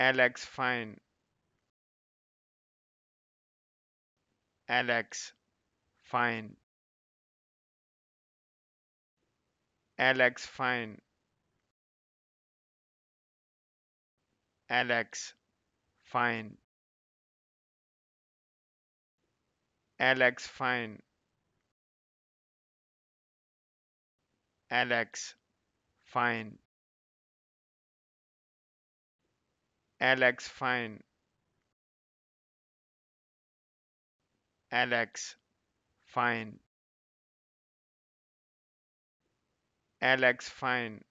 Alex fine. Alex fine. Alex fine. Alex fine. Alex fine. Alex fine. Alex Fine. Alex Fine. Alex Fine.